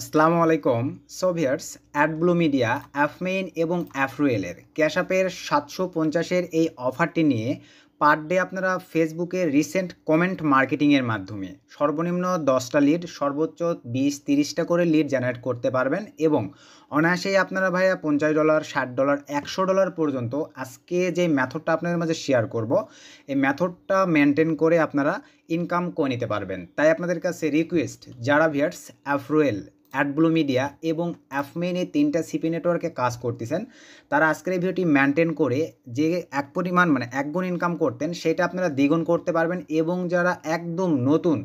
আসসালামু আলাইকুম সোভিয়ার্স অ্যাডব্লু মিডিয়া অ্যাফমেইন এবং অ্যাফরুয়েলের ক্যাশ আপের সাতশো পঞ্চাশের এই অফারটি নিয়ে পার ডে আপনারা ফেসবুকে রিসেন্ট কমেন্ট মার্কেটিংয়ের মাধ্যমে সর্বনিম্ন দশটা লিড সর্বোচ্চ বিশ তিরিশটা করে লিড জেনারেট করতে পারবেন এবং অনায়াসেই আপনারা ভাইয়া পঞ্চাশ ডলার ষাট ডলার একশো ডলার পর্যন্ত আজকে যে ম্যাথডটা আপনাদের মাঝে শেয়ার করব এই ম্যাথডটা মেনটেন করে আপনারা ইনকাম করে নিতে পারবেন তাই আপনাদের কাছে রিকোয়েস্ট যারা ভিয়ার্স অ্যাফরুয়েল অ্যাডব্লু মিডিয়া এবং অ্যাফমেন এই তিনটা সিপি নেটওয়ার্কে কাজ করতেছেন তারা আজকের এই ভিডিওটি মেনটেন করে যে এক পরিমাণ মানে একগুণ ইনকাম করতেন সেটা আপনারা দ্বিগুণ করতে পারবেন এবং যারা একদম নতুন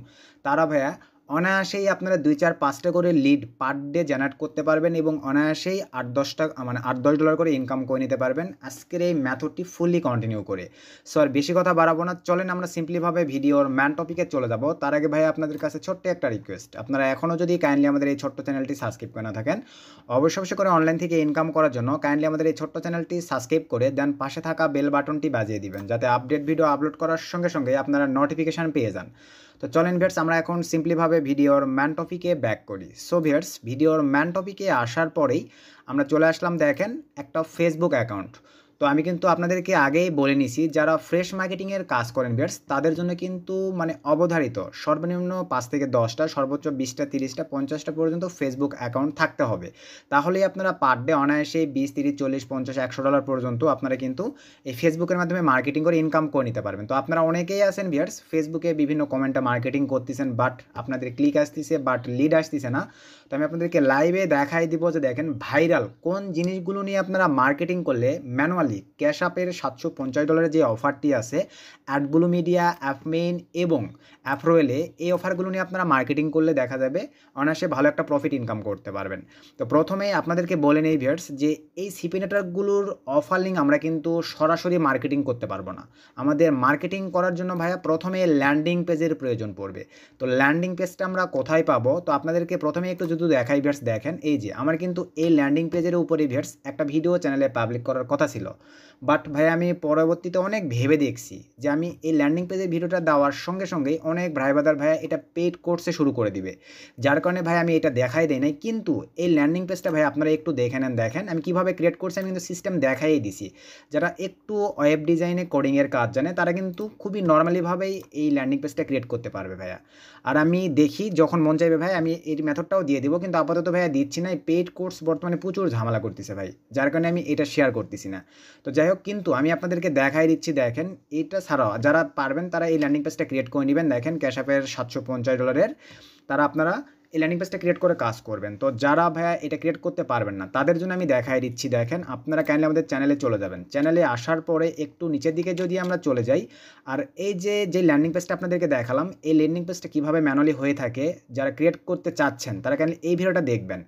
তারা ভাইয়া অনায়াসেই আপনারা দুই চার পাঁচটা করে লিড পার ডে জেনারেট করতে পারবেন এবং অনায়াসেই আট দশটা মানে আট দশ ডলার করে ইনকাম করে নিতে পারবেন আজকের এই ম্যাথডটি ফুললি কন্টিনিউ করে সো আর বেশি কথা বাড়াবো না চলেন আমরা সিম্পলিভাবে ভিডিওর ম্যান টপিকে চলে যাব তার আগে ভাই আপনাদের কাছে ছোট্ট একটা রিকোয়েস্ট আপনারা এখনও যদি কাইন্ডলি আমাদের এই ছোট্ট চ্যানেলটি সাবস্ক্রাইব করে না থাকেন অবশ্য অবশ্য করে অনলাইন থেকে ইনকাম করার জন্য কাইন্ডলি আমাদের এই ছোট্ট চ্যানেলটি সাবস্ক্রাইব করে দেন পাশে থাকা বেল বাটনটি বাজিয়ে দিবেন যাতে আপডেট ভিডিও আপলোড করার সঙ্গে সঙ্গে আপনারা নোটিফিকেশান পেয়ে যান তো চলেন ভিয়ার্স আমরা এখন সিম্পলিভাবে ভিডিওর ম্যান টপিকে ব্যাক করি সো ভিয়ার্স ভিডিওর ম্যান টপিকে আসার পরেই আমরা চলে আসলাম দেখেন একটা ফেসবুক অ্যাকাউন্ট তো আমি কিন্তু আপনাদেরকে আগেই বলে নিছি যারা ফ্রেশ মার্কেটিংয়ের কাজ করেন বিয়ার্স তাদের জন্য কিন্তু মানে অবধারিত সর্বনিম্ন পাঁচ থেকে দশটা সর্বোচ্চ বিশটা তিরিশটা পঞ্চাশটা পর্যন্ত ফেসবুক অ্যাকাউন্ট থাকতে হবে তাহলেই আপনারা পার ডে অনায়াসে বিশ তিরিশ চল্লিশ পঞ্চাশ একশো ডলার পর্যন্ত আপনারা কিন্তু এই ফেসবুকের মাধ্যমে মার্কেটিং করে ইনকাম করে নিতে পারবেন তো আপনারা অনেকেই আছেন বিয়ার্স ফেসবুকে বিভিন্ন কমেন্টে মার্কেটিং করতেছেন বাট আপনাদের ক্লিক আসতেছে বাট লিড আসতেছে না তো আমি আপনাদেরকে লাইভে দেখাই দিব যে দেখেন ভাইরাল কোন জিনিসগুলো নিয়ে আপনারা মার্কেটিং করলে ম্যানুয়াল নর্মালি ক্যাশ আপের সাতশো পঞ্চাশ ডলারের যে অফারটি আছে অ্যাডগুলো মিডিয়া অ্যাপমেন এবং অ্যাপ্রোয়েলে এই অফারগুলো নিয়ে আপনারা মার্কেটিং করলে দেখা যাবে অনায়াসে ভালো একটা প্রফিট ইনকাম করতে পারবেন তো প্রথমে আপনাদেরকে বলে নেই ভিয়ার্স যে এই সিপি নেটওয়ার্কগুলোর অফার লিঙ্ক আমরা কিন্তু সরাসরি মার্কেটিং করতে পারবো না আমাদের মার্কেটিং করার জন্য ভাইয়া প্রথমে ল্যান্ডিং পেজের প্রয়োজন পড়বে তো ল্যান্ডিং পেজটা আমরা কোথায় পাবো তো আপনাদেরকে প্রথমে একটু যদি দেখাই ভিয়ার্স দেখেন এই যে আমার কিন্তু এই ল্যান্ডিং পেজের উপরে ভিয়ার্স একটা ভিডিও চ্যানেলে পাবলিক করার কথা ছিল বাট ভাই আমি পরবর্তীতে অনেক ভেবে দেখছি যে আমি এই ল্যান্ডিং পেজের ভিডিওটা দেওয়ার সঙ্গে সঙ্গেই অনেক ভাই বাদার ভাইয়া এটা পেড কোর্সে শুরু করে দিবে যার কারণে ভাই আমি এটা দেখাই দেয় নাই কিন্তু এই ল্যান্ডিং পেজটা ভাই আপনারা একটু দেখে নেন দেখেন আমি কীভাবে ক্রিয়েট করছি আমি কিন্তু সিস্টেম দেখাই দিছি যারা একটু ওয়েব ডিজাইনে কোডিংয়ের কাজ জানে তারা কিন্তু খুবই নর্মালিভাবেই এই ল্যান্ডিং পেজটা ক্রিয়েট করতে পারবে ভাইয়া আর আমি দেখি যখন মন চাইবে ভাই আমি এই মেথডটাও দিয়ে দেবো কিন্তু আপাতত ভাইয়া দিচ্ছি না এই পেড কোর্স বর্তমানে প্রচুর ঝামেলা করতেছে ভাই যার কারণে আমি এটা শেয়ার করতেছি না তো যাই হোক কিন্তু আমি আপনাদেরকে দেখাই দিচ্ছি দেখেন এটা ছাড়াও যারা পারবেন তারা এই ল্যান্ডিং পেজটা ক্রিয়েট করে নেবেন দেখেন ক্যাশ অ্যাপের সাতশো পঞ্চাশ ডলারের তারা আপনারা এই ল্যান্ডিং পেজটা ক্রিয়েট করে কাজ করবেন তো যারা ভাইয়া এটা ক্রিয়েট করতে পারবেন না তাদের জন্য আমি দেখাই দিচ্ছি দেখেন আপনারা কাইন্ডলি আমাদের চ্যানেলে চলে যাবেন চ্যানেলে আসার পরে একটু নিচের দিকে যদি আমরা চলে যাই আর এই যে যে ল্যান্ডিং পেজটা আপনাদেরকে দেখালাম এই ল্যান্ডিং পেজটা কীভাবে ম্যানুয়ালি হয়ে থাকে যারা ক্রিয়েট করতে চাচ্ছেন তারা কাইন্ডলি এই ভিডিওটা দেখবেন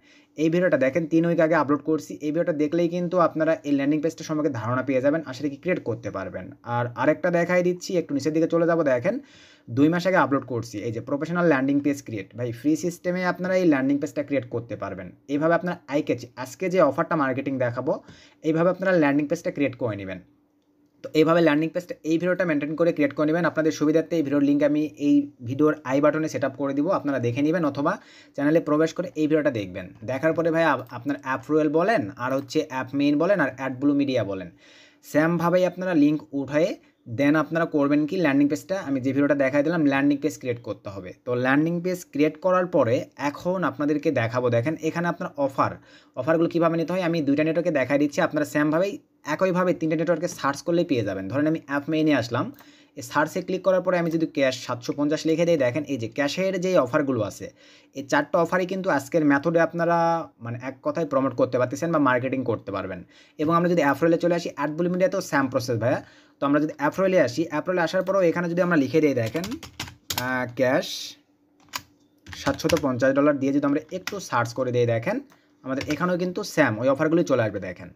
এই ভিডিওটা দেখেন তিন উইক আগে আপলোড করছি এই ভিডিওটা দেখলেই কিন্তু আপনারা এই ল্যান্ডিং পেজটা সম্পর্কে ধারণা পেয়ে যাবেন আর সেটাকে ক্রিয়েট করতে পারবেন আর আরেকটা দেখাই দিচ্ছি একটু নিচের দিকে চলে যাব দেখেন দুই মাস আগে আপলোড করছি এই যে প্রফেশনাল ল্যান্ডিং পেজ ক্রিয়েট ভাই ফ্রি সিস্টেমে আপনারা এই ল্যান্ডিং পেজটা ক্রিয়েট করতে পারবেন এইভাবে আপনার আইকেছি আজকে যে অফারটা মার্কেটিং দেখাবো এইভাবে আপনারা ল্যান্ডিং পেজটা ক্রিয়েট করে নেবেন তো এইভাবে লার্নিং পেস্ট এই ভিডিওটা মেনটেন করে ক্রিয়েট করে নেবেন আপনাদের সুবিধার্থে এই ভিডিওর লিঙ্ক আমি এই ভিডিওর আই বাটনে সেট করে দিব আপনারা দেখে নেবেন অথবা চ্যানেলে প্রবেশ করে এই ভিডিওটা দেখবেন দেখার পরে ভাই আপনার অ্যাপ রুয়েল বলেন আর হচ্ছে অ্যাপ মেইন বলেন আর অ্যাড ব্লু মিডিয়া বলেন সেমভাবেই আপনারা লিঙ্ক উঠায় দেন আপনারা করবেন কি ল্যান্ডিং পেজটা আমি যে ভিডিওটা দেখাই দিলাম ল্যান্ডিং পেজ ক্রিয়েট করতে হবে তো ল্যান্ডিং পেজ ক্রিয়েট করার পরে এখন আপনাদেরকে দেখাবো দেখেন এখানে আপনার অফার অফারগুলো কীভাবে নিতে হয় আমি দুইটা নেটওয়ার্কে দেখাই দিচ্ছি আপনারা সেমভাবেই একইভাবে তিনটে নেটওয়ার্কে সার্চ করলে পেয়ে যাবেন ধরেন আমি অ্যাপ মেনে আসলাম এই সার্চে ক্লিক করার পরে আমি যদি ক্যাশ সাতশো পঞ্চাশ লিখে দিই দেখেন এই যে ক্যাশের যে অফারগুলো আছে এই চারটা অফারই কিন্তু আজকের মেথডে আপনারা মানে এক কথায় প্রমোট করতে পারতেছেন বা মার্কেটিং করতে পারবেন এবং আমরা যদি অ্যাপ্রোলে চলে আসি অ্যাডবুল মিডিয়াতেও স্যাম প্রসেস ভাইয়া তো আমরা যদি অ্যাফ্রোলে আসি অ্যাপ্রোলে আসার পরেও এখানে যদি আমরা লিখে দিই দেখেন ক্যাশ সাতশত পঞ্চাশ ডলার দিয়ে যদি আমরা একটু সার্চ করে দিয়ে দেখেন আমাদের এখানেও কিন্তু স্যাম ওই অফারগুলি চলে আসবে দেখেন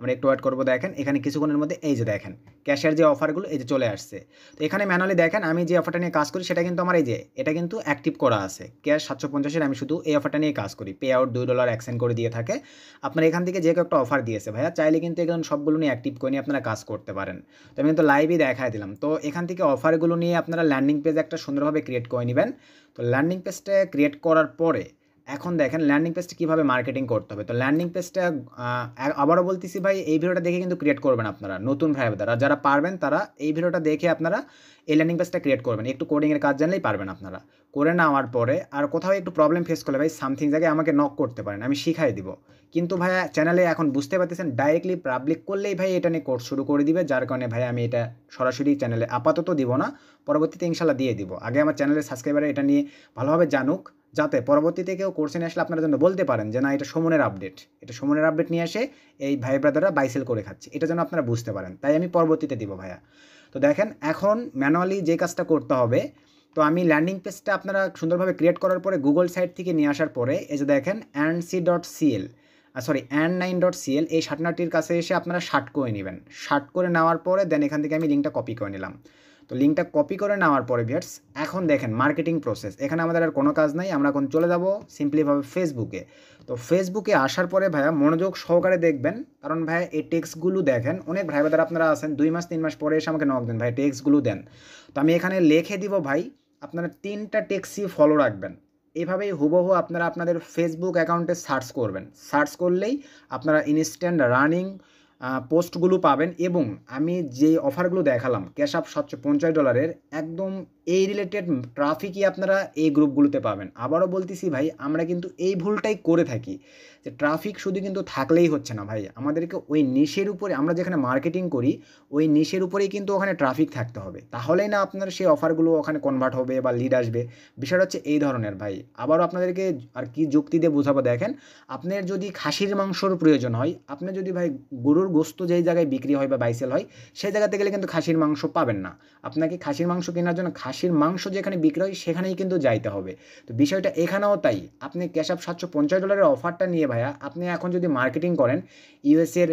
আমরা একটু ওয়েট করবো দেখেন এখানে কিছুক্ষণের মধ্যে এই যে দেখেন ক্যাশের যে অফারগুলো এই যে চলে আসছে তো এখানে ম্যানুয়ালি দেখেন আমি যে অফারটা নিয়ে কাজ করি সেটা কিন্তু আমার এই যে এটা কিন্তু অ্যাক্টিভ করা আছে ক্যাশ সাতশো পঞ্চাশের আমি শুধু এই অফারটা নিয়ে কাজ করি পে আউট দুই ডলার অ্যাকসেন্ট করে দিয়ে থাকে আপনার এখান থেকে যে কেউ একটা অফার দিয়েছে ভাইয়া চাইলে কিন্তু এখন সবগুলো নিয়ে অ্যাক্টিভ করে নিয়ে আপনারা কাজ করতে পারেন তো আমি কিন্তু লাইভই দেখাই দিলাম তো এখান থেকে অফারগুলো নিয়ে আপনারা ল্যান্ডিং পেজ একটা সুন্দরভাবে ক্রিয়েট করে নেবেন তো ল্যান্ডিং পেজটা ক্রিয়েট করার পরে এখন দেখেন ল্যান্ডিং পেজটা কীভাবে মার্কেটিং করতে হবে তো ল্যান্ডিং পেজটা আবারও বলতেছি ভাই এই ভিডিওটা দেখে কিন্তু ক্রিয়েট করবেন আপনারা নতুন দ্বারা যারা পারবেন তারা এই ভিডিওটা দেখে আপনারা এই ল্যান্ডিং পেজটা ক্রিয়েট করবেন একটু কোডিংয়ের কাজ জানলেই পারবেন আপনারা করে নেওয়ার পরে আর কোথাও একটু প্রবলেম ফেস করলে ভাই সামথিং জায়গায় আমাকে নক করতে পারেন আমি শিখাই দিব কিন্তু ভাইয়া চ্যানেলে এখন বুঝতে পারতেছেন ডাইরেক্টলি পাবলিক করলেই ভাই এটা নিয়ে কোর্স শুরু করে দিবে যার কারণে ভাই আমি এটা সরাসরি চ্যানেলে আপাতত দিব না পরবর্তীতে ইনশাল্লাহ দিয়ে দিব আগে আমার চ্যানেলের সাবস্ক্রাইবার এটা নিয়ে ভালোভাবে জানুক যাতে পরবর্তীতে কেউ কোর্সে নিয়ে আসলে আপনার জন্য বলতে পারেন যে না এটা সমনের আপডেট এটা সমনের আপডেট নিয়ে এসে এই ভাই ব্রাদাররা বাইসেল করে খাচ্ছে এটা যেন আপনারা বুঝতে পারেন তাই আমি পরবর্তীতে দিব ভাইয়া তো দেখেন এখন ম্যানুয়ালি যে কাজটা করতে হবে তো আমি ল্যান্ডিং পেজটা আপনারা সুন্দরভাবে ক্রিয়েট করার পরে গুগল সাইট থেকে নিয়ে আসার পরে এই যে দেখেন and C dot CL sorry and nine dot CL এই শার্টনারটির কাছে এসে আপনারা শার্ট করে নেবেন শার্ট করে নেওয়ার পরে দেন এখান থেকে আমি লিঙ্কটা কপি করে নিলাম তো লিঙ্কটা কপি করে নেওয়ার পরে ভিয়ার্স এখন দেখেন মার্কেটিং প্রসেস এখানে আমাদের আর কোনো কাজ নাই আমরা এখন চলে যাব সিম্পলিভাবে ফেসবুকে তো ফেসবুকে আসার পরে ভাইয়া মনোযোগ সহকারে দেখবেন কারণ ভাইয়া এই টেক্সটগুলো দেখেন অনেক ভাই ভাইদের আপনারা আছেন দুই মাস তিন মাস পরে এসে আমাকে নক দেন ভাই টেক্সটগুলো দেন তো আমি এখানে লিখে দিব ভাই আপনারা তিনটা টেক্সি ফলো রাখবেন এভাবেই হুবহু আপনারা আপনাদের ফেসবুক অ্যাকাউন্টে সার্চ করবেন সার্চ করলেই আপনারা ইনস্ট্যান্ট রানিং পোস্টগুলো পাবেন এবং আমি যে অফারগুলো দেখালাম ক্যাশ আপ সাতশো পঞ্চাশ ডলারের একদম এই রিলেটেড ট্রাফিকই আপনারা এই গ্রুপগুলোতে পাবেন আবারও বলতেছি ভাই আমরা কিন্তু এই ভুলটাই করে থাকি যে ট্রাফিক শুধু কিন্তু থাকলেই হচ্ছে না ভাই আমাদেরকে ওই নিশের উপরে আমরা যেখানে মার্কেটিং করি ওই নিশের উপরেই কিন্তু ওখানে ট্রাফিক থাকতে হবে তাহলেই না আপনার সেই অফারগুলো ওখানে কনভার্ট হবে বা লিড আসবে বিষয়টা হচ্ছে এই ধরনের ভাই আবারও আপনাদেরকে আর কি যুক্তি দিয়ে বোঝাবো দেখেন আপনার যদি খাসির মাংসর প্রয়োজন হয় আপনি যদি ভাই গরুর গোস্ত যেই জায়গায় বিক্রি হয় বা বাইসেল হয় সেই জায়গাতে গেলে কিন্তু খাসির মাংস পাবেন না আপনাকে খাসির মাংস কেনার জন্য খাসি খাসির মাংস যেখানে বিক্রয় সেখানেই কিন্তু যাইতে হবে তো বিষয়টা এখানেও তাই আপনি ক্যাশ আপ সাতশো পঞ্চাশ ডলারের অফারটা নিয়ে ভাইয়া আপনি এখন যদি মার্কেটিং করেন ইউএসের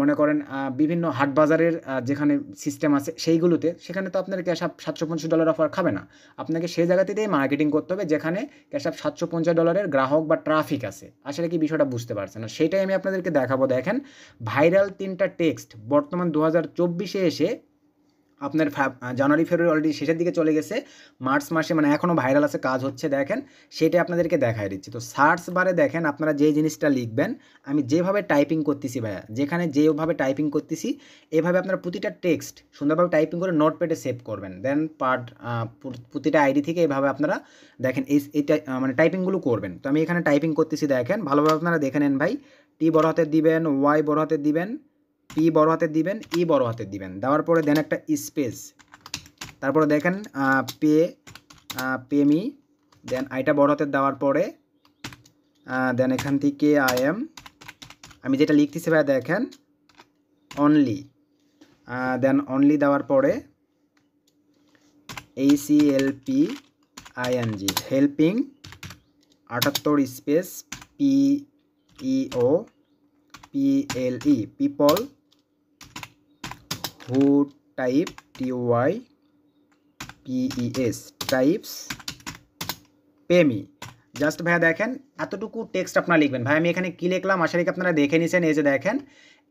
মনে করেন বিভিন্ন হাট বাজারের যেখানে সিস্টেম আছে সেইগুলোতে সেখানে তো আপনার ক্যাশ আপ সাতশো পঞ্চাশ ডলার অফার খাবে না আপনাকে সেই জায়গাতেই মার্কেটিং করতে হবে যেখানে ক্যাশ আপ সাতশো পঞ্চাশ ডলারের গ্রাহক বা ট্রাফিক আছে আসলে কি বিষয়টা বুঝতে পারছে না সেটাই আমি আপনাদেরকে দেখাবো দেখেন ভাইরাল তিনটা টেক্সট বর্তমান দু হাজার চব্বিশে এসে আপনার জানুয়ারি ফেব্রুয়ারি অলরেডি শেষের দিকে চলে গেছে মার্চ মাসে মানে এখনও ভাইরাল আছে কাজ হচ্ছে দেখেন সেটা আপনাদেরকে দেখায় দিচ্ছি তো সার্চ বারে দেখেন আপনারা যে জিনিসটা লিখবেন আমি যেভাবে টাইপিং করতেছি ভাইয়া যেখানে যেভাবে টাইপিং করতেছি এভাবে আপনারা প্রতিটা টেক্সট সুন্দরভাবে টাইপিং করে নোটপ্যাডে সেভ করবেন দেন পার্ট প্রতিটা আইডি থেকে এভাবে আপনারা দেখেন এই এইটা মানে টাইপিংগুলো করবেন তো আমি এখানে টাইপিং করতেছি দেখেন ভালোভাবে আপনারা দেখে নেন ভাই টি বড় হাতে দিবেন ওয়াই বড় হাতে দিবেন পি বড় হাতের দিবেন ই বড় হাতে দিবেন দেওয়ার পরে দেন একটা স্পেস তারপরে দেখেন পে পেমি দেন আইটা বড় হাতের দেওয়ার পরে দেন এখান থেকে আই এম আমি যেটা লিখতেছি ভাই দেখেন অনলি দেন অনলি দেওয়ার পরে এই C L HELP ING helping আটাত্তর space P P L E people who type T Y PES types পেমি জাস্ট ভাইয়া দেখেন এতটুকু টেক্সট আপনারা লিখবেন ভাই আমি এখানে কী লিখলাম আশা রেখে আপনারা দেখে নিয়েছেন এই যে দেখেন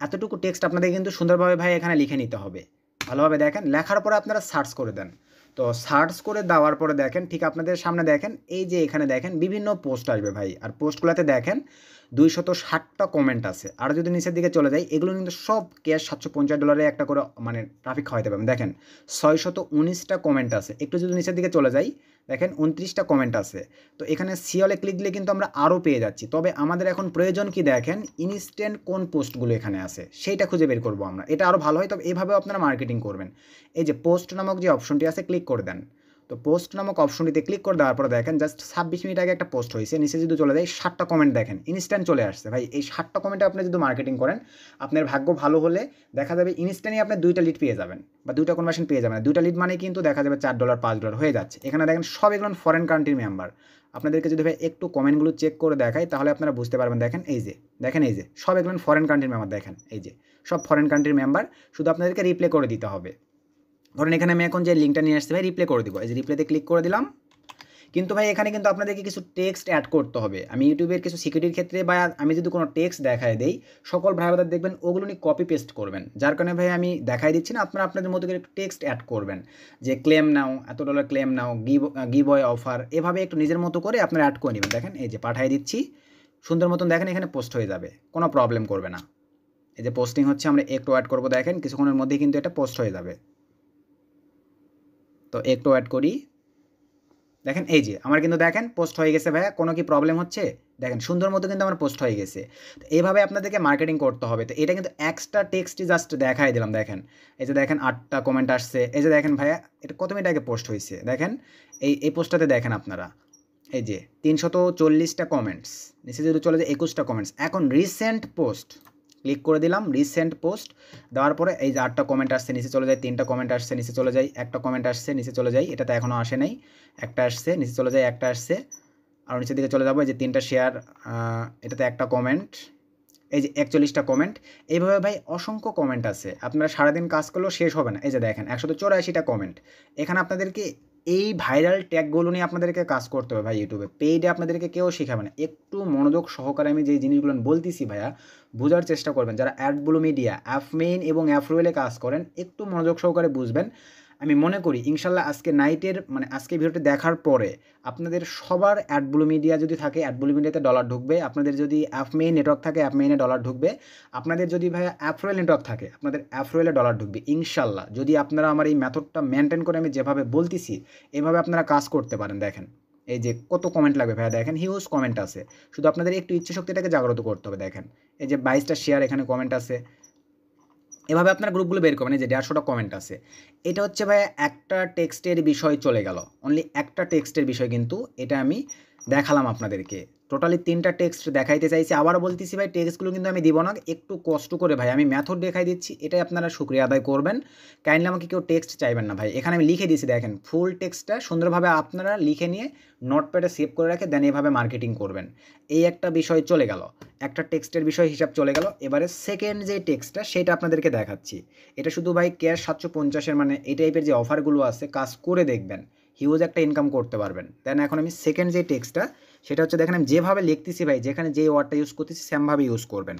এতটুকু টেক্সট আপনাদের কিন্তু সুন্দরভাবে ভাই এখানে লিখে নিতে হবে ভালোভাবে দেখেন লেখার পরে আপনারা সার্চ করে দেন তো সার্চ করে দেওয়ার পরে দেখেন ঠিক আপনাদের সামনে দেখেন এই যে এখানে দেখেন বিভিন্ন পোস্ট আসবে ভাই আর পোস্টগুলোতে দেখেন দুইশত ষাটটা কমেন্ট আছে আর যদি নিচের দিকে চলে যাই এগুলো কিন্তু সব ক্যাশ সাতশো পঞ্চাশ ডলারে একটা করে মানে ট্রাফিক খাওয়াতে পারবেন দেখেন ছয়শত উনিশটা কমেন্ট আছে একটু যদি নিচের দিকে চলে যাই দেখেন উনত্রিশটা কমেন্ট আছে তো এখানে সিওলে ক্লিক দিলে কিন্তু আমরা আরও পেয়ে যাচ্ছি তবে আমাদের এখন প্রয়োজন কি দেখেন ইনস্ট্যান্ট কোন পোস্টগুলো এখানে আছে সেইটা খুঁজে বের করবো আমরা এটা আরও ভালো হয় তবে এভাবে আপনারা মার্কেটিং করবেন এই যে পোস্ট নামক যে অপশনটি আছে ক্লিক করে দেন তো পোস্ট নামক অপশনটিতে ক্লিক করে দেওয়ার পরে দেখেন জাস্ট ছাব্বিশ মিনিট আগে একটা পোস্ট হয়েছে নিচে যদি চলে যায় ষাটটা কমেন্ট দেখেন ইনস্ট্যান্ট চলে আসছে ভাই এই ষাটটা কমেন্টে আপনি যদি মার্কেটিং করেন আপনার ভাগ্য ভালো হলে দেখা যাবে ইনস্ট্যান্টই আপনি দুইটা লিড পেয়ে যাবেন বা দুইটা কনভার্সন পেয়ে যাবেন দুইটা লিড মানে কিন্তু দেখা যাবে চার ডলার পাঁচ ডলার হয়ে যাচ্ছে এখানে দেখেন সব এগুলো ফরেন কান্ট্রির মেম্বার আপনাদেরকে যদি ভাই একটু কমেন্টগুলো চেক করে দেখাই তাহলে আপনারা বুঝতে পারবেন দেখেন এই যে দেখেন এই যে সব এগুলো ফরেন কান্ট্রির মেম্বার দেখেন এই যে সব ফরেন কান্ট্রির মেম্বার শুধু আপনাদেরকে রিপ্লে করে দিতে হবে ধরেন এখানে আমি এখন যে লিঙ্কটা নিয়ে আসছি ভাই রিপ্লে করে দিব এই যে রিপ্লেতে ক্লিক করে দিলাম কিন্তু ভাই এখানে কিন্তু আপনাদেরকে কিছু টেক্সট অ্যাড করতে হবে আমি ইউটিউবের কিছু সিকিউরিটির ক্ষেত্রে বা আমি যদি কোনো টেক্সট দেখায় দেই সকল ভাই ভাইবার দেখবেন ওগুলো নিয়ে কপি পেস্ট করবেন যার কারণে ভাই আমি দেখাই দিচ্ছি না আপনারা আপনাদের মতো করে একটু টেক্সট অ্যাড করবেন যে ক্লেম নাও এত ডলার ক্লেম নাও গি গিবয় অফার এভাবে একটু নিজের মতো করে আপনারা অ্যাড করে নেবেন দেখেন এই যে পাঠিয়ে দিচ্ছি সুন্দর মতন দেখেন এখানে পোস্ট হয়ে যাবে কোনো প্রবলেম করবে না এই যে পোস্টিং হচ্ছে আমরা একটু অ্যাড করবো দেখেন কিছুক্ষণের মধ্যেই কিন্তু এটা পোস্ট হয়ে যাবে তো একটু অ্যাড করি দেখেন এই যে আমার কিন্তু দেখেন পোস্ট হয়ে গেছে ভাইয়া কোনো কি প্রবলেম হচ্ছে দেখেন সুন্দর মতো কিন্তু আমার পোস্ট হয়ে গেছে তো এইভাবে আপনাদেরকে মার্কেটিং করতে হবে তো এটা কিন্তু এক্সট্রা টেক্সটি জাস্ট দেখাই দিলাম দেখেন এই যে দেখেন আটটা কমেন্ট আসছে এই যে দেখেন ভাইয়া এটা কত মিনিট আগে পোস্ট হয়েছে দেখেন এই এই পোস্টটাতে দেখেন আপনারা এই যে তিনশত চল্লিশটা কমেন্টস নিচে যদি চলে যায় একুশটা কমেন্টস এখন রিসেন্ট পোস্ট ক্লিক করে দিলাম রিসেন্ট পোস্ট দেওয়ার পরে এই যে আটটা কমেন্ট আসছে নিচে চলে যায় তিনটা কমেন্ট আসছে নিচে চলে যায় একটা কমেন্ট আসছে নিচে চলে যায় এটা তো এখনও আসে নাই একটা আসছে নিচে চলে যায় একটা আসছে আর নিচের দিকে চলে যাবো এই যে তিনটা শেয়ার এটাতে একটা কমেন্ট এই যে একচল্লিশটা কমেন্ট এইভাবে ভাই অসংখ্য কমেন্ট আছে আপনারা সারাদিন কাজ করলেও শেষ হবে না এই যে দেখেন একশো চৌরাশিটা কমেন্ট এখানে আপনাদেরকে এই ভাইরাল ট্যাগগুলো নিয়ে আপনাদেরকে কাজ করতে হবে ভাই ইউটিউবে পেইডে আপনাদেরকে কেউ শেখাবে না একটু মনোযোগ সহকারে আমি যে জিনিসগুলো বলতেছি ভাইয়া বোঝার চেষ্টা করবেন যারা অ্যাডবুলো মিডিয়া অ্যাফমেইন এবং অ্যাফ্রুয়েলে কাজ করেন একটু মনোযোগ সহকারে বুঝবেন আমি মনে করি ইনশাল্লাহ আজকে নাইটের মানে আজকে ভিডিওটি দেখার পরে আপনাদের সবার অ্যাডব্লু মিডিয়া যদি থাকে অ্যাডব্লু মিডিয়াতে ডলার ঢুকবে আপনাদের যদি অ্যাপমেই নেটওয়ার্ক থাকে অ্যাপমেইনে ডলার ঢুকবে আপনাদের যদি ভাইয়া অ্যাফ্রোয়েল নেটওয়ার্ক থাকে আপনাদের অ্যাফ্রোয়েলে ডলার ঢুকবে ইনশাল্লাহ যদি আপনারা আমার এই মেথডটা মেনটেন করে আমি যেভাবে বলতেছি এভাবে আপনারা কাজ করতে পারেন দেখেন এই যে কত কমেন্ট লাগবে ভাইয়া দেখেন হিউজ কমেন্ট আছে শুধু আপনাদের একটু ইচ্ছা শক্তিটাকে জাগ্রত করতে হবে দেখেন এই যে বাইশটা শেয়ার এখানে কমেন্ট আছে এভাবে আপনার গ্রুপগুলো বের করবেন যে দেড়শোটা কমেন্ট আছে এটা হচ্ছে ভাই একটা টেক্সটের বিষয় চলে গেল অনলি একটা টেক্সটের বিষয় কিন্তু এটা আমি দেখালাম আপনাদেরকে টোটালি তিনটা টেক্সট দেখাইতে চাইছি আবার বলতেছি ভাই টেক্সটগুলো কিন্তু আমি দিব না একটু কষ্ট করে ভাই আমি ম্যাথড দেখাই দিচ্ছি এটাই আপনারা শুক্রিয়া আদায় করবেন কাইন্ডলি আমাকে কেউ টেক্সট চাইবেন না ভাই এখানে আমি লিখে দিয়েছি দেখেন ফুল টেক্সটটা সুন্দরভাবে আপনারা লিখে নিয়ে নোটপ্যাডে সেভ করে রাখে দেন এভাবে মার্কেটিং করবেন এই একটা বিষয় চলে গেল একটা টেক্সটের বিষয় হিসাব চলে গেল এবারে সেকেন্ড যে টেক্সটটা সেটা আপনাদেরকে দেখাচ্ছি এটা শুধু ভাই কেয়ার সাতশো পঞ্চাশের মানে এই টাইপের যে অফারগুলো আছে কাজ করে দেখবেন হিউজ একটা ইনকাম করতে পারবেন দেন এখন আমি সেকেন্ড যে টেক্সটটা সেটা হচ্ছে দেখেন আমি যেভাবে লিখতেছি ভাই যেখানে যেই ওয়ার্ডটা ইউজ করতেছি সেমভাবে ইউজ করবেন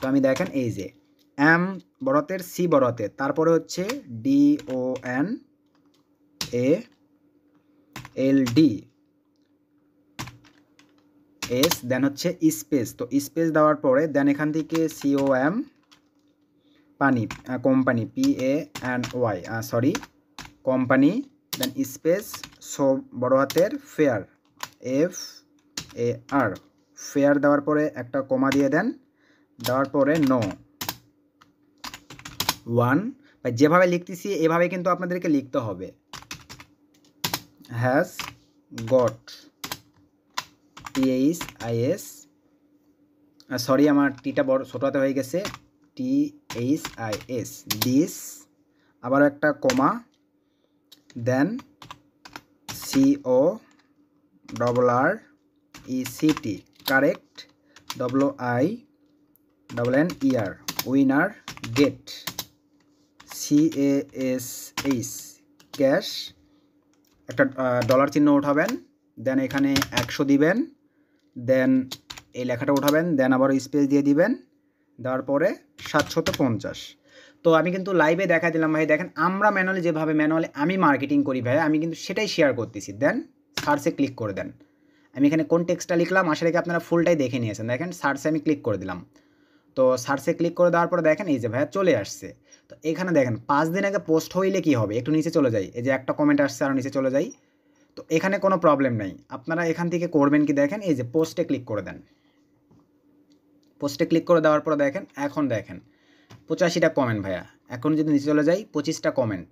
তো আমি দেখেন এই যে এম বড়তের সি বড়তে তারপরে হচ্ছে D O N A L D S then হচ্ছে স্পেস তো স্পেস দেওয়ার পরে দেন এখান থেকে সিও এম পানি company P A N Y sorry company then space so বড় হাতের fair F A R fair দেওয়ার পরে একটা কমা দিয়ে দেন দেওয়ার পরে নো ওয়ান বা যেভাবে লিখতেছি এভাবে কিন্তু আপনাদেরকে লিখতে হবে has got TH IS sorry আমার টিটা বড় ছোটোতে হয়ে গেছে T H I S this আবার একটা comma then CO double R E C correct W I double N ER winner get C A S H cash একটা ডলার চিহ্ন উঠাবেন দেন এখানে একশো দিবেন দেন এই লেখাটা উঠাবেন দেন আবার স্পেস দিয়ে দিবেন দেওয়ার পরে সাতশত পঞ্চাশ তো আমি কিন্তু লাইভে দেখা দিলাম ভাই দেখেন আমরা ম্যানুয়ালি যেভাবে ম্যানুয়ালি আমি মার্কেটিং করি ভাই আমি কিন্তু সেটাই শেয়ার করতেছি দেন সার্চে ক্লিক করে দেন আমি এখানে কোন টেক্সটটা লিখলাম আসলে কি আপনারা ফুলটাই দেখে নিয়েছেন দেখেন সার্চে আমি ক্লিক করে দিলাম তো সার্চে ক্লিক করে দেওয়ার পর দেখেন এই যে ভাইয়া চলে আসছে তো এখানে দেখেন পাঁচ দিন আগে পোস্ট হইলে কি হবে একটু নিচে চলে যাই এই যে একটা কমেন্ট আসছে আর নিচে চলে যাই তো এখানে কোনো প্রবলেম নেই আপনারা এখান থেকে করবেন কি দেখেন এই যে পোস্টে ক্লিক করে দেন পোস্টে ক্লিক করে দেওয়ার পর দেখেন এখন দেখেন পঁচাশিটা কমেন্ট ভাইয়া এখন যদি নিচে চলে যাই পঁচিশটা কমেন্ট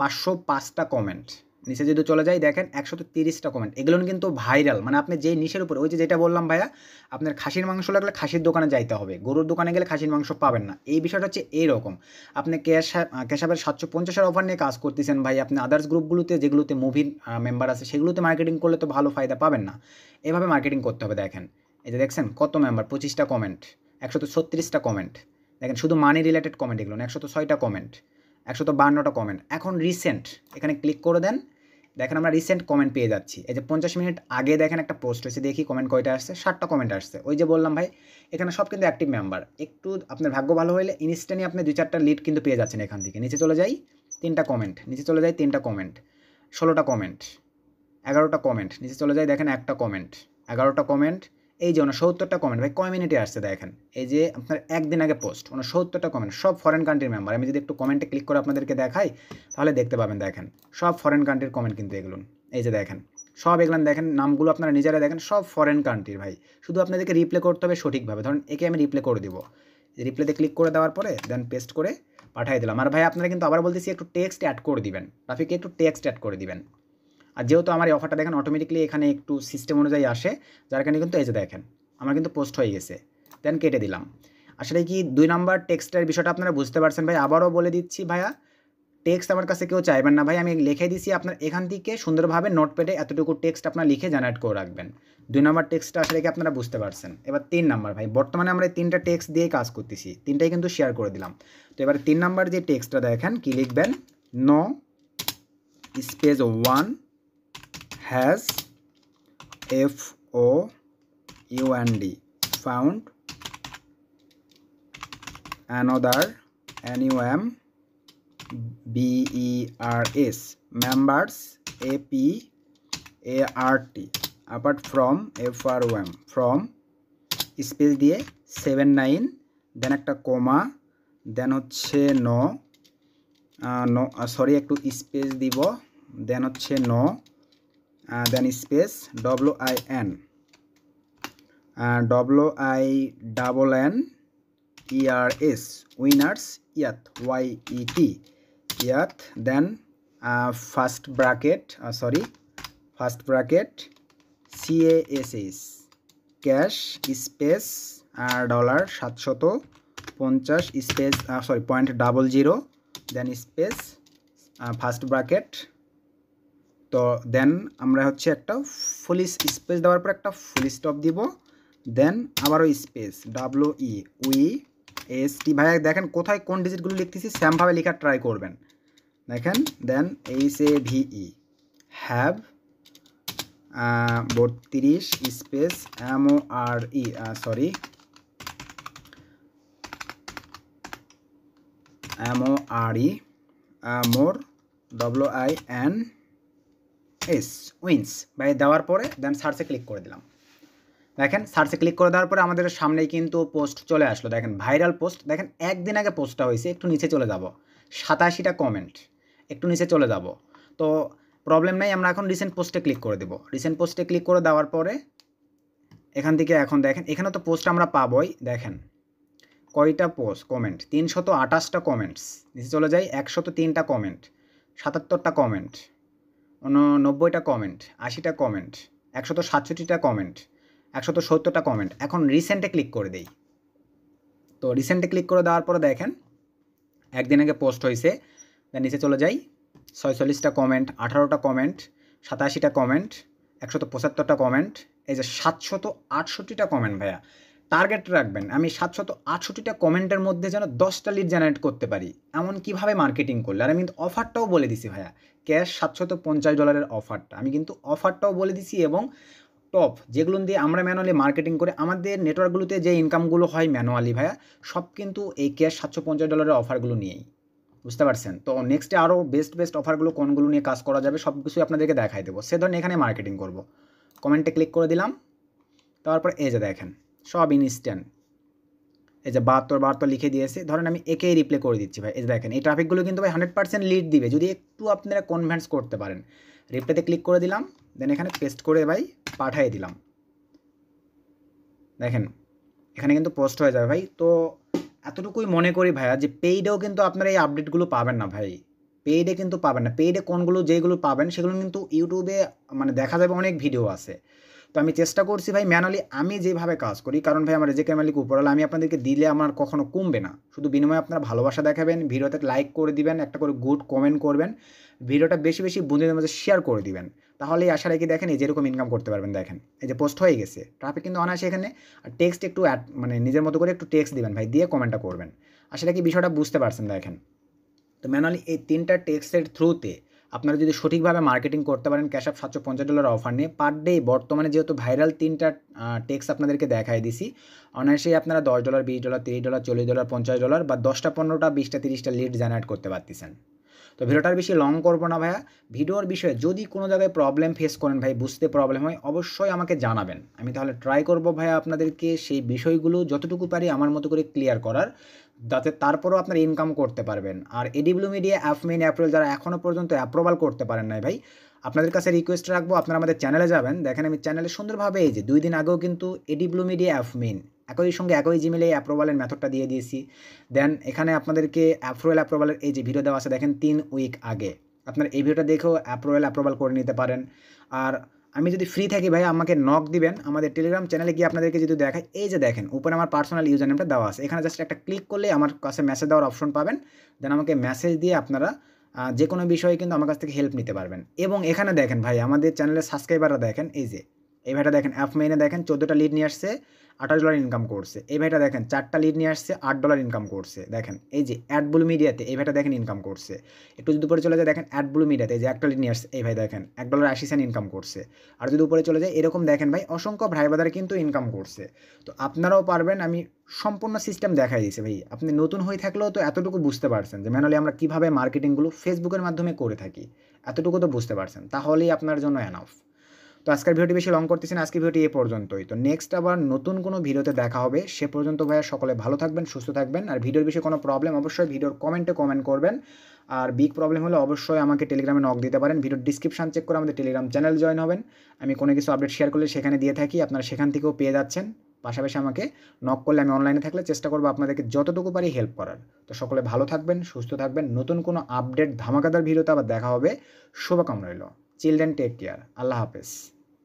পাঁচশো পাঁচটা কমেন্ট নিচে যদি চলে যাই দেখেন একশো তিরিশটা কমেন্ট এগুলো কিন্তু ভাইরাল মানে আপনি যে নিশের উপরে ওই যে যেটা বললাম ভাইয়া আপনার খাসির মাংস লাগলে খাসির দোকানে যাইতে হবে গরুর দোকানে গেলে খাসির মাংস পাবেন না এই বিষয়টা হচ্ছে এইরকম আপনি ক্যাশা ক্যাশাবের সাতশো পঞ্চাশের অফার নিয়ে কাজ করতেছেন ভাই আপনি আদার্স গ্রুপগুলোতে যেগুলোতে মুভির মেম্বার আছে সেগুলোতে মার্কেটিং করলে তো ভালো ফায়দা পাবেন না এভাবে মার্কেটিং করতে হবে দেখেন এই যে দেখছেন কত মেম্বার পঁচিশটা কমেন্ট একশো ছত্রিশটা কমেন্ট দেখেন শুধু মানি রিলেটেড কমেন্ট এগুলো একশো ছয়টা কমেন্ট একশো বান্নটা কমেন্ট এখন রিসেন্ট এখানে ক্লিক করে দেন দেখেন আমরা রিসেন্ট কমেন্ট পেয়ে যাচ্ছি এই যে পঞ্চাশ মিনিট আগে দেখেন একটা পোস্ট হয়েছে দেখি কমেন্ট কয়টা আসছে ষাটটা কমেন্ট আসছে ওই যে বললাম ভাই এখানে সব কিন্তু অ্যাক্টিভ মেম্বার একটু আপনার ভাগ্য ভালো হলে ইনস্ট্যান্টই আপনি দুই চারটা লিড কিন্তু পেয়ে যাচ্ছেন এখান থেকে নিচে চলে যাই তিনটা কমেন্ট নিচে চলে যাই তিনটা কমেন্ট ষোলোটা কমেন্ট এগারোটা কমেন্ট নিচে চলে যাই দেখেন একটা কমেন্ট এগারোটা কমেন্ট এই যে উনসত্তরটা কমেন্ট ভাই কমিউনিটি আসছে দেখেন এই যে আপনার একদিন আগে পোস্ট উনসত্তরটা কমেন্ট সব ফরেন কান্ট্রির মেম্বার আমি যদি একটু কমেন্টে ক্লিক করে আপনাদেরকে দেখাই তাহলে দেখতে পাবেন দেখেন সব ফরেন কান্ট্রির কমেন্ট কিন্তু এগুলো এই যে দেখেন সব এগুলো দেখেন নামগুলো আপনারা নিজেরা দেখেন সব ফরেন কান্ট্রির ভাই শুধু আপনাদেরকে রিপ্লে করতে হবে সঠিকভাবে ধরুন একে আমি রিপ্লে করে দিব রিপ্লেতে ক্লিক করে দেওয়ার পরে দেন পেস্ট করে পাঠিয়ে দিলাম আর ভাই আপনারা কিন্তু আবার বলতেছি একটু টেক্সট অ্যাড করে দিবেন রাফিকে একটু টেক্সট অ্যাড করে দিবেন আর যেহেতু আমার এই অফারটা দেখেন অটোমেটিকলি এখানে একটু সিস্টেম অনুযায়ী আসে যার কারণে কিন্তু এই যে দেখেন আমার কিন্তু পোস্ট হয়ে গেছে দেন কেটে দিলাম আসলে কি দুই নাম্বার টেক্সটের বিষয়টা আপনারা বুঝতে পারছেন ভাই আবারও বলে দিচ্ছি ভাইয়া টেক্সট আমার কাছে কেউ চাইবেন না ভাই আমি লিখে দিছি আপনার এখান থেকে সুন্দরভাবে নোটপ্যাডে এতটুকু টেক্সট আপনার লিখে জেনারেট করে রাখবেন দুই নম্বর টেক্সটটা আসলে কি আপনারা বুঝতে পারছেন এবার তিন নাম্বার ভাই বর্তমানে আমরা তিনটা টেক্সট দিয়ে কাজ করতেছি তিনটাই কিন্তু শেয়ার করে দিলাম তো এবার তিন নাম্বার যে টেক্সটটা দেখেন কি লিখবেন no space one has F O UND found another NUM BERS members AP ART apart from F R OM from space দিয়ে সেভেন নাইন দেন একটা কোমা দেন হচ্ছে ন সরি একটু স্পেস দিব দেন হচ্ছে ন then space W I N W I double N ER S winners yet Y E T yet then first bracket sorry first bracket S cash space dollar সাতশত পঞ্চাশ space sorry point double zero then space first bracket তো then আমরা হচ্ছে একটা ফুল space দেওয়ার পর একটা full stop দিব দেন আবারও space W E we S T ভাইয়া দেখেন কোথায় কোন ডিজিটগুলো লিখতেছি স্যামভাবে লেখার ট্রাই করবেন দেখেন then H A V E have বত্রিশ space MO R E sorry MO R E more W I N S wins বা দেওয়ার পরে দেন সার্চে ক্লিক করে দিলাম দেখেন সার্চে ক্লিক করে দেওয়ার পরে আমাদের সামনেই কিন্তু পোস্ট চলে আসলো দেখেন ভাইরাল পোস্ট দেখেন একদিন আগে পোস্টটা হয়েছে একটু নিচে চলে যাব সাতাশিটা কমেন্ট একটু নিচে চলে যাব তো প্রবলেম নাই আমরা এখন রিসেন্ট পোস্টে ক্লিক করে দেব রিসেন্ট পোস্টে ক্লিক করে দেওয়ার পরে এখান থেকে এখন দেখেন এখানে তো পোস্ট আমরা পাবই দেখেন কয়টা পোস্ট কমেন্ট তিনশত আঠাশটা কমেন্টস নিচে চলে যাই একশত তিনটা কমেন্ট সাতাত্তরটা কমেন্ট নব্বইটা কমেন্ট আশিটা কমেন্ট একশত সাতষট্টিটা কমেন্ট একশত সত্তরটা কমেন্ট এখন রিসেন্টে ক্লিক করে দেই তো রিসেন্টে ক্লিক করে দেওয়ার পরে দেখেন একদিন আগে পোস্ট হয়েছে নিচে চলে যাই ছয়চল্লিশটা কমেন্ট আঠারোটা কমেন্ট সাতাশিটা কমেন্ট একশত পঁচাত্তরটা কমেন্ট এই যে সাতশত আটষট্টিটা কমেন্ট ভাইয়া টার্গেট রাখবেন আমি সাতশত আটষট্টিটা কমেন্টের মধ্যে যেন দশটা লিড জেনারেট করতে পারি এমন কিভাবে মার্কেটিং করলে আর আমি কিন্তু অফারটাও বলে দিছি ভাইয়া ক্যাশ সাতশত পঞ্চাশ ডলারের অফারটা আমি কিন্তু অফারটাও বলে দিছি এবং টপ যেগুলো দিয়ে আমরা ম্যানুয়ালি মার্কেটিং করে আমাদের নেটওয়ার্কগুলোতে যে ইনকামগুলো হয় ম্যানুয়ালি ভাইয়া সব কিন্তু এই ক্যাশ সাতশো পঞ্চাশ ডলারের অফারগুলো নিয়েই বুঝতে পারছেন তো নেক্সটে আরও বেস্ট বেস্ট অফারগুলো কোনগুলো নিয়ে কাজ করা যাবে সব কিছুই আপনাদেরকে দেখাই দেবো সে ধরনের এখানে মার্কেটিং করব কমেন্টে ক্লিক করে দিলাম তারপর এই যে দেখেন সব ইনস্ট্যান্ট এই যে বাহাত্তর বাহাত্তর লিখে দিয়েছে ধরেন আমি একেই রিপ্লে করে দিচ্ছি ভাই এই যে দেখেন এই ট্রাফিকগুলো কিন্তু ভাই হান্ড্রেড পার্সেন্ট লিড দিবে যদি একটু আপনারা কনভেন্স করতে পারেন রিপ্লেতে ক্লিক করে দিলাম দেন এখানে পেস্ট করে ভাই পাঠিয়ে দিলাম দেখেন এখানে কিন্তু পোস্ট হয়ে যাবে ভাই তো এতটুকুই মনে করি ভাইয়া যে পেইডেও কিন্তু আপনারা এই আপডেটগুলো পাবেন না ভাই পেইডে কিন্তু পাবেন না পেইডে কোনগুলো যেগুলো পাবেন সেগুলো কিন্তু ইউটিউবে মানে দেখা যাবে অনেক ভিডিও আছে তো আমি চেষ্টা করছি ভাই ম্যানুয়ালি আমি যেভাবে কাজ করি কারণ ভাই আমার রেজেকের মালিক উপরওয়ালা আমি আপনাদেরকে দিলে আমার কখনো কমবে না শুধু বিনিময়ে আপনারা ভালোবাসা দেখাবেন ভিডিওতে লাইক করে দিবেন একটা করে গুড কমেন্ট করবেন ভিডিওটা বেশি বেশি বন্ধুদের মধ্যে শেয়ার করে দিবেন তাহলে আশা রেখে দেখেন এই যেরকম ইনকাম করতে পারবেন দেখেন এই যে পোস্ট হয়ে গেছে ট্রাফিক কিন্তু অনায়াসে এখানে আর টেক্সট একটু অ্যাড মানে নিজের মতো করে একটু টেক্সট দিবেন ভাই দিয়ে কমেন্টটা করবেন আশা রাখি বিষয়টা বুঝতে পারছেন দেখেন তো ম্যানুয়ালি এই তিনটা টেক্সটের থ্রুতে আপনারা যদি সঠিকভাবে মার্কেটিং করতে পারেন ক্যাশ আপ সাতশো পঞ্চাশ ডলার অফার নিয়ে পার ডে বর্তমানে যেহেতু ভাইরাল তিনটা টেক্স আপনাদেরকে দেখাই দিছি অনায়াসেই আপনারা দশ ডলার বিশ ডলার তিরিশ ডলার চল্লিশ ডলার পঞ্চাশ ডলার বা দশটা পনেরোটা বিশটা তিরিশটা লিড জেনারেট করতে পারতেছেন তো ভিডিওটার বেশি লং করবো না ভাইয়া ভিডিওর বিষয়ে যদি কোনো জায়গায় প্রবলেম ফেস করেন ভাই বুঝতে প্রবলেম হয় অবশ্যই আমাকে জানাবেন আমি তাহলে ট্রাই করব ভাইয়া আপনাদেরকে সেই বিষয়গুলো যতটুকু পারি আমার মতো করে ক্লিয়ার করার যাতে তারপরও আপনার ইনকাম করতে পারবেন আর এডিব্লু মিডিয়া মেন অ্যাপ্রুয়াল যারা এখনও পর্যন্ত অ্যাপ্রুভাল করতে পারেন নাই ভাই আপনাদের কাছে রিকোয়েস্ট রাখবো আপনারা আমাদের চ্যানেলে যাবেন দেখেন আমি চ্যানেলে সুন্দরভাবে এই যে দুই দিন আগেও কিন্তু এডিব্লু মিডিয়া মেন একই সঙ্গে একই জিমেলে এই অ্যাপ্রুভালের মেথডটা দিয়ে দিয়েছি দেন এখানে আপনাদেরকে অ্যাপ্রুয়াল অ্যাপ্রুভালের এই যে ভিডিও দেওয়া আছে দেখেন তিন উইক আগে আপনার এই ভিডিওটা দেখেও অ্যাপ্রুভাল অ্যাপ্রুভাল করে নিতে পারেন আর আমি যদি ফ্রি থাকি ভাই আমাকে নক দিবেন আমাদের টেলিগ্রাম চ্যানেলে গিয়ে আপনাদেরকে যদি দেখায় এই যে দেখেন উপরে আমার পার্সোনাল ইউজার নেমটা দেওয়া আছে এখানে জাস্ট একটা ক্লিক করলে আমার কাছে মেসেজ দেওয়ার অপশন পাবেন দেন আমাকে মেসেজ দিয়ে আপনারা যে কোনো বিষয়ে কিন্তু আমার কাছ থেকে হেল্প নিতে পারবেন এবং এখানে দেখেন ভাই আমাদের চ্যানেলের সাবস্ক্রাইবাররা দেখেন এই যে এই ভাইটা দেখেন অ্যাপ মেইনে দেখেন চোদ্দোটা লিড নিয়ে আসছে আঠাশ ডলার ইনকাম করছে এই ভাইটা দেখেন চারটা লিড নিয়ে আসছে আট ডলার ইনকাম করছে দেখেন এই যে ব্লু মিডিয়াতে এই ভাইটা দেখেন ইনকাম করছে একটু যদি উপরে চলে যায় দেখেন অ্যাডব্লু মিডিয়াতে যে একটা লিড নিয়ে আসছে এই ভাই দেখেন এক ডলার আশি সেন্ট ইনকাম করছে আর যদি উপরে চলে যায় এরকম দেখেন ভাই অসংখ্য ভাই বাদার কিন্তু ইনকাম করছে তো আপনারাও পারবেন আমি সম্পূর্ণ সিস্টেম দেখাই দিয়েছে ভাই আপনি নতুন হয়ে থাকলেও তো এতটুকু বুঝতে পারছেন যে ম্যানুয়ালি আমরা কীভাবে মার্কেটিংগুলো ফেসবুকের মাধ্যমে করে থাকি এতটুকু তো বুঝতে পারছেন তাহলেই আপনার জন্য অ্যানাফ তো আজকের ভিডিওটি বেশি লং করতেছি না আজকের ভিডিওটি এ পর্যন্তই তো নেক্সট আবার নতুন কোনো ভিডিওতে দেখা হবে সে পর্যন্ত ভাইয়া সকলে ভালো থাকবেন সুস্থ থাকবেন আর ভিডিওর বিষয়ে কোনো প্রবলেম অবশ্যই ভিডিওর কমেন্টে কমেন্ট করবেন আর বিগ প্রবলেম হলে অবশ্যই আমাকে টেলিগ্রামে নক দিতে পারেন ভিডিওর ডিসক্রিপশান চেক করে আমাদের টেলিগ্রাম চ্যানেল জয়েন হবেন আমি কোনো কিছু আপডেট শেয়ার করলে সেখানে দিয়ে থাকি আপনারা সেখান থেকেও পেয়ে যাচ্ছেন পাশাপাশি আমাকে নক করলে আমি অনলাইনে থাকলে চেষ্টা করবো আপনাদেরকে যতটুকু পারি হেল্প করার তো সকলে ভালো থাকবেন সুস্থ থাকবেন নতুন কোনো আপডেট ধামাকাদার ভিডিওতে আবার দেখা হবে শুভকাম রইল চিলড্রেন টেক কেয়ার আল্লাহ হাফেজ